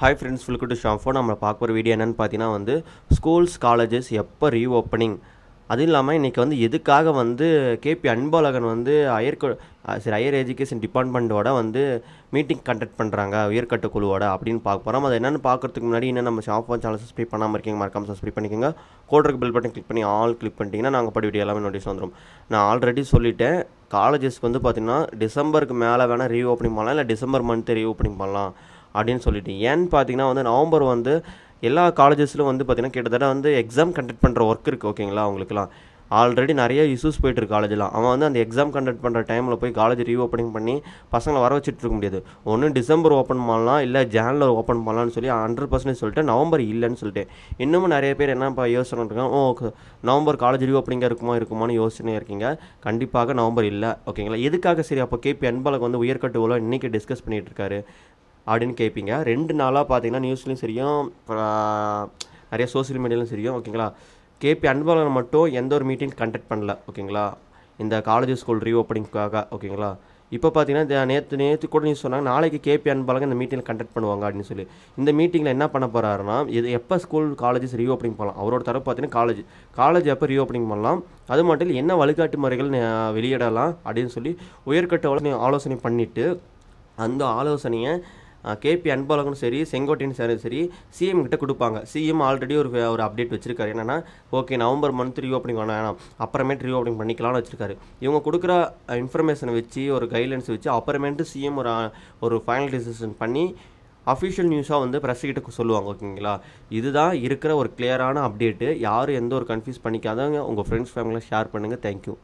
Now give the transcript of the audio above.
hi friends welcome to Sham நம்ம பார்க்க போகிற வீடியோ என்னென்னு பார்த்தீங்கன்னா வந்து ஸ்கூல்ஸ் காலேஜஸ் எப்போ ரீ ஓப்பனிங் அதுவும் இல்லாமல் இன்றைக்கி வந்து எதுக்காக வந்து கேபி அன்பழகன் வந்து ஹையர் சரி ஹையர் எஜுகேஷன் டிபார்ட்மெண்ட்டோட வந்து மீட்டிங் கண்டக்ட் பண்ணுறாங்க உயர்கட்ட குழுவோட அப்படின்னு பார்க்க போகிறோம் அதை என்னென்னு பார்க்குறதுக்கு முன்னாடி இன்னும் நம்ம ஷாப் ஃபோன் சேனல் சப்ஸ்கிரைப் பண்ணாமல் இருக்கீங்க மறக்காமல் சப்ஸ்கிரைப் பண்ணிக்கோங்க கோட்ருக்கு பில் பட்டன் கிளிக் பண்ணி ஆல் கிளிக் பண்ணிட்டீங்கன்னா நாங்கள் படி வீடியோ எல்லாமே நோட்டீஸ் வந்துடும் நான் ஆல்ரெடி சொல்லிட்டேன் காலேஜஸ்க்கு வந்து பார்த்திங்கன்னா டிசம்பருக்கு மேலே வேணால் ஓப்பனிங் பண்ணலாம் இல்லை டிசம்பர் மந்த்து ஓப்பனிங் பண்ணலாம் அப்படின்னு சொல்லிட்டு ஏன்னு பார்த்தீங்கன்னா வந்து நவம்பர் வந்து எல்லா காலேஜஸ்லையும் வந்து பார்த்திங்கன்னா கிட்டத்தட்ட வந்து எக்ஸாம் கண்டக்ட் பண்ணுற ஒர்க் இருக்குது ஓகேங்களா அவங்களுக்குலாம் ஆல்ரெடி நிறைய இஷ்யூஸ் போயிட்டு காலேஜ்லாம் அவன் வந்து அந்த எக்ஸாம் கண்டக்ட் பண்ணுற டைமில் போய் காலேஜ் ரீஓப்பனிங் பண்ணி பசங்களை வர வச்சுட்டு இருக்க முடியாது ஒன்று டிசம்பர் ஓப்பன் பண்ணலாம் இல்லை ஜானில் ஓப்பன் பண்ணலான்னு சொல்லி ஹண்ட்ரட் பர்சன்டேஜ் சொல்லிட்டு நவம்பர் இல்லைன்னு சொல்லிட்டு இன்னமும் நிறைய பேர் என்னப்பா யோசனை இருக்காங்க ஓ நவம்பர் காலேஜ் ரீஓப்பனிங்காக இருக்குமா இருக்குமான்னு யோசனையாக இருக்கீங்க கண்டிப்பாக நவம்பர் இல்லை ஓகேங்களா எதுக்காக சரி அப்போ கேபி அன்பழக் வந்து உயர்கட்டு உலகம் இன்றைக்கி டிஸ்கஸ் பண்ணிகிட்டு இருக்காரு அப்படின்னு கேட்பீங்க ரெண்டு நாளாக பார்த்தீங்கன்னா நியூஸ்லேயும் சரியும் நிறைய சோசியல் மீடியாலையும் சரியும் ஓகேங்களா கேபி அன்பழகன் மட்டும் எந்த ஒரு மீட்டிங் கண்டக்ட் பண்ணல ஓகேங்களா இந்த காலேஜ் ஸ்கூல் ரீஓப்பனிங்காக ஓகேங்களா இப்போ பார்த்தீங்கன்னா நேற்று நேற்று கூட நியூஸ் சொன்னாங்க நாளைக்கு கேபி அன்பாலங்க இந்த மீட்டிங் கண்டக்ட் பண்ணுவாங்க அப்படின்னு சொல்லி இந்த மீட்டிங்கில் என்ன பண்ண போகிறாருன்னா இது எப்போ ஸ்கூல் காலேஜஸ் ரீஓப்பனிங் பண்ணலாம் அவரோட தரப்பு பார்த்தீங்கன்னா காலேஜ் காலேஜ் எப்போ ரீஓப்பனிங் பண்ணலாம் அது மட்டும் இல்லை என்ன வழிகாட்டு முறைகள் வெளியிடலாம் அப்படின்னு சொல்லி உயர்கட்ட ஆலோசனை பண்ணிவிட்டு அந்த ஆலோசனையை கேபி அன்பழகனும் சரி செங்கோட்டையன் சார் சரி சிஎம் கிட்ட கொடுப்பாங்க சிஎம் ஆல்ரெடி ஒரு ஒரு அப்டேட் வச்சிருக்காரு என்னன்னா ஓகே நவம்பர் மந்த் ரீஓப்பனிங் வேணாம் அப்புறமேட்டு ரீஓப்பனிங் பண்ணிக்கலாம்னு வச்சிருக்காரு இவங்க கொடுக்குற இன்ஃபர்மேஷனை வச்சு ஒரு கைட்லைன்ஸ் வச்சு அப்புறமேட்டு சிஎம் ஒரு ஒரு ஃபைனல் டிசிஷன் பண்ணி அஃபிஷியல் நியூஸாக வந்து கிட்ட சொல்லுவாங்க ஓகேங்களா இதுதான் இருக்கிற ஒரு கிளியரான அப்டேட்டு யாரும் எந்த ஒரு கன்ஃபியூஸ் பண்ணிக்காதவங்க உங்கள் ஃப்ரெண்ட்ஸ் ஃபேமிலியில் ஷேர் பண்ணுங்கள் தேங்க்யூ